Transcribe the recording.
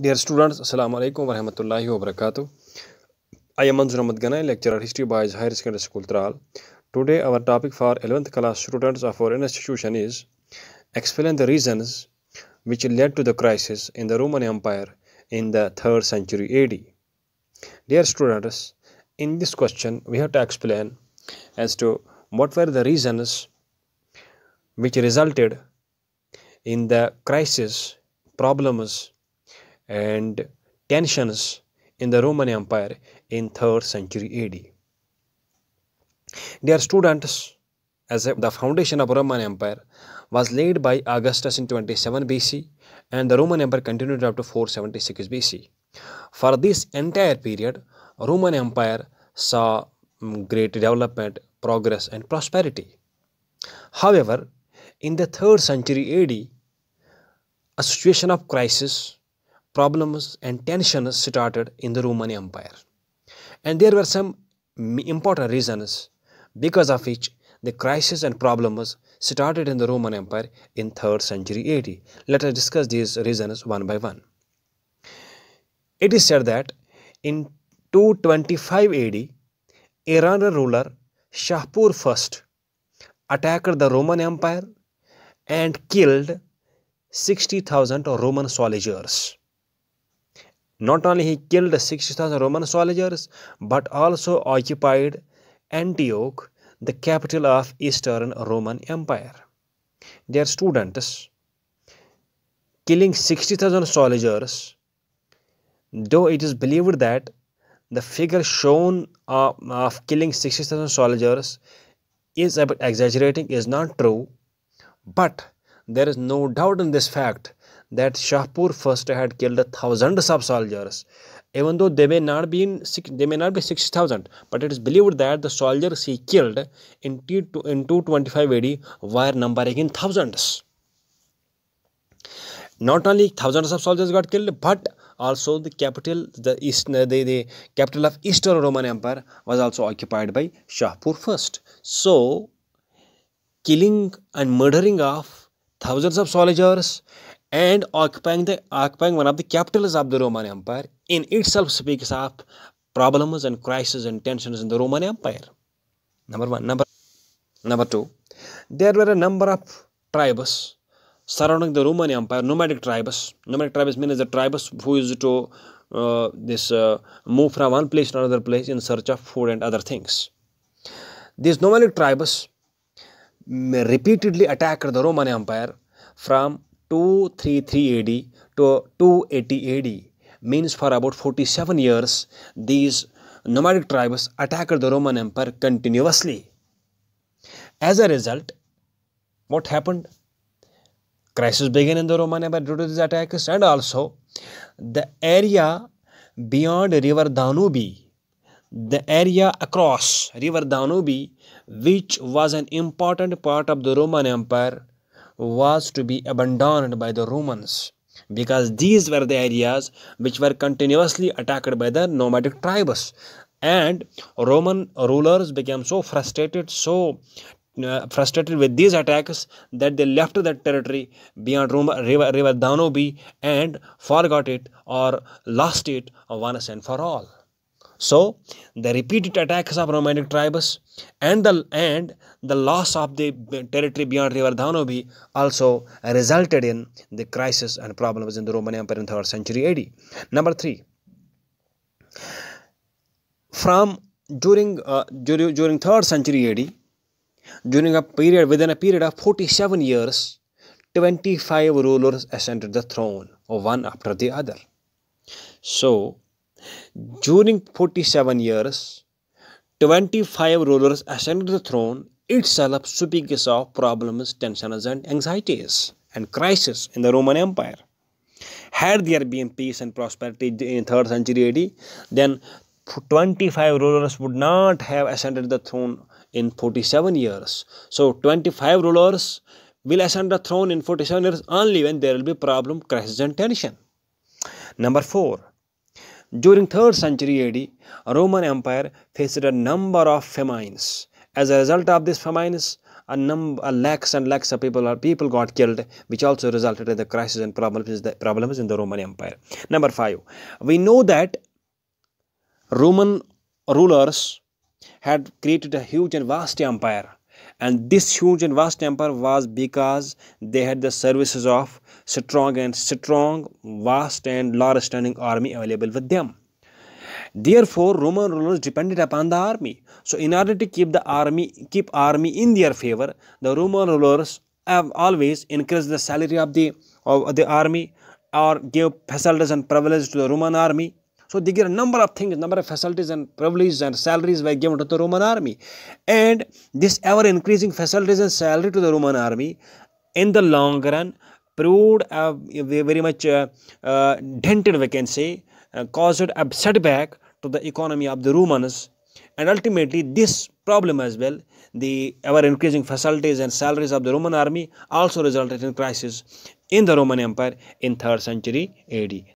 Dear students, Assalamu alaikum wa rahmatullahi wa barakatuh. I am Manzur Ahmad Ganai, lecturer History by Higher Secondary School Tral. Today our topic for 11th class students of our institution is Explain the reasons which led to the crisis in the Roman Empire in the 3rd century AD. Dear students, in this question we have to explain as to what were the reasons which resulted in the crisis problems and tensions in the Roman Empire in 3rd century AD. Dear students, as the foundation of Roman Empire was laid by Augustus in 27 BC and the Roman Empire continued up to 476 BC. For this entire period, Roman Empire saw mm, great development, progress and prosperity. However, in the 3rd century AD, a situation of crisis problems and tensions started in the Roman Empire. And there were some important reasons because of which the crisis and problems started in the Roman Empire in 3rd century AD. Let us discuss these reasons one by one. It is said that in 225 AD, Iranian ruler Shahpur I attacked the Roman Empire and killed 60,000 Roman soldiers. Not only he killed sixty thousand Roman soldiers, but also occupied Antioch, the capital of Eastern Roman Empire. Their students, killing 60,000 soldiers, though it is believed that the figure shown of, uh, of killing 60,000 soldiers is a bit exaggerating, is not true, but there is no doubt in this fact that Shahpur first had killed thousands of soldiers. Even though they may not be they may not be six thousand, but it is believed that the soldiers he killed in T in 225 AD were numbering in thousands. Not only thousands of soldiers got killed, but also the capital, the east, the, the capital of Eastern Roman Empire was also occupied by Shahpur first. So, killing and murdering of thousands of soldiers and occupying, the, occupying one of the capitals of the Roman Empire in itself speaks of problems and crises and tensions in the Roman Empire. Number one. Number, number two, there were a number of tribes surrounding the Roman Empire, nomadic tribes. Nomadic tribes means the tribes who used to uh, this uh, move from one place to another place in search of food and other things. These nomadic tribes repeatedly attacked the Roman Empire from 233 AD to 280 AD means for about 47 years these nomadic tribes attacked the Roman Empire continuously. As a result, what happened? Crisis began in the Roman Empire due to these attacks and also the area beyond river Danube, the area across river Danube which was an important part of the Roman Empire was to be abandoned by the Romans because these were the areas which were continuously attacked by the nomadic tribes and roman rulers became so frustrated so uh, frustrated with these attacks that they left that territory beyond Roma, river, river and forgot it or lost it once and for all so the repeated attacks of nomadic tribes and the and the loss of the territory beyond River Danube also resulted in the crisis and problems in the Roman Empire in third century AD. Number three, from during uh, during during third century AD, during a period within a period of forty seven years, twenty five rulers ascended the throne, one after the other. So during 47 years, 25 rulers ascended the throne, itself speaks of problems, tensions, and anxieties and crisis in the Roman Empire. Had there been peace and prosperity in 3rd century AD, then 25 rulers would not have ascended the throne in 47 years. So 25 rulers will ascend the throne in 47 years only when there will be problem, crisis and tension. Number 4. During 3rd century AD, Roman Empire faced a number of famines. As a result of these famines, a number, a lakhs and lakhs of people, people got killed, which also resulted in the crisis and problems, the problems in the Roman Empire. Number five, we know that Roman rulers had created a huge and vast empire and this huge and vast empire was because they had the services of strong and strong, vast and large standing army available with them. Therefore, Roman rulers depended upon the army. So, in order to keep the army, keep army in their favor, the Roman rulers have always increased the salary of the of the army or gave facilities and privileges to the Roman army so they get a number of things, number of facilities and privileges and salaries were given to the Roman army. And this ever increasing facilities and salary to the Roman army in the long run proved a uh, very much uh, uh, dented, we can say, caused a setback to the economy of the Romans. And ultimately, this problem as well, the ever increasing facilities and salaries of the Roman army also resulted in crisis in the Roman Empire in 3rd century AD.